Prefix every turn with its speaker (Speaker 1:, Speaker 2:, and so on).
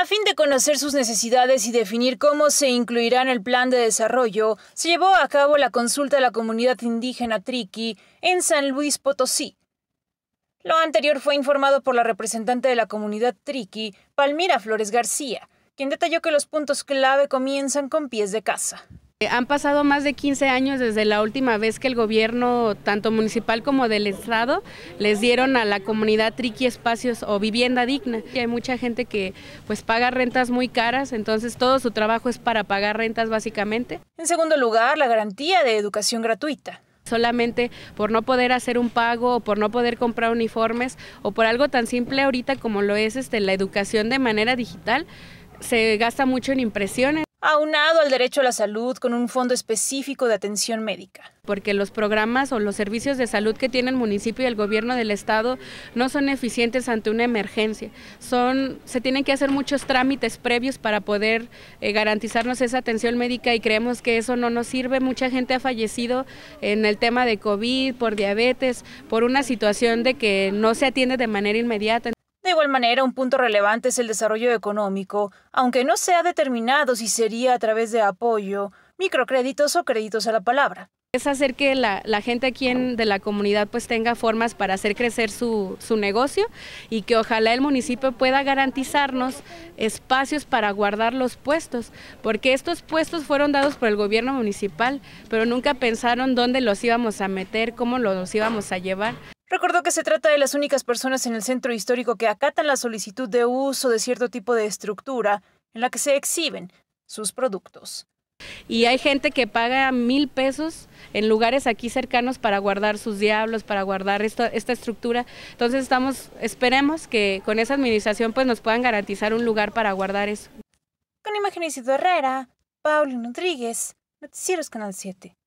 Speaker 1: A fin de conocer sus necesidades y definir cómo se incluirá en el plan de desarrollo, se llevó a cabo la consulta de la comunidad indígena Triqui en San Luis Potosí. Lo anterior fue informado por la representante de la comunidad Triqui, Palmira Flores García, quien detalló que los puntos clave comienzan con pies de casa. Eh, han
Speaker 2: pasado más de 15 años desde la última vez que el gobierno, tanto municipal como del Estado, les dieron a la comunidad triqui espacios o vivienda digna. Y hay mucha gente que pues paga rentas muy caras, entonces todo su trabajo es para pagar rentas básicamente. En segundo lugar, la garantía de educación gratuita solamente por no poder hacer un pago o por no poder comprar uniformes o por algo tan simple ahorita como lo es este, la educación de manera digital, se gasta mucho en impresiones aunado al derecho a la salud con un fondo específico de atención médica. Porque los programas o los servicios de salud que tiene el municipio y el gobierno del estado no son eficientes ante una emergencia. Son, se tienen que hacer muchos trámites previos para poder eh, garantizarnos esa atención médica y creemos que eso no nos sirve. Mucha gente ha fallecido en el tema de COVID, por diabetes, por una
Speaker 1: situación de que no se atiende de manera inmediata igual manera, un punto relevante es el desarrollo económico, aunque no sea determinado si sería a través de apoyo, microcréditos o créditos a la palabra. Es hacer que la, gente aquí de la comunidad pues tenga formas
Speaker 2: para hacer crecer su, su, negocio y que ojalá el municipio pueda garantizarnos espacios para guardar los puestos, porque estos puestos fueron dados por el gobierno municipal, pero nunca pensaron dónde los íbamos a meter, cómo los íbamos a llevar.
Speaker 1: Recordó que se trata de las únicas personas en el centro histórico que acatan la solicitud de uso de cierto tipo de estructura en la que se exhiben sus productos.
Speaker 2: Y hay gente que paga mil pesos en lugares aquí cercanos para guardar sus diablos, para guardar esta, estructura. Entonces estamos, esperemos que con esa administración pues nos puedan garantizar un
Speaker 1: lugar para guardar eso. Con imágenes Herrera, Paulino Rodríguez, Noticieros Canal 7.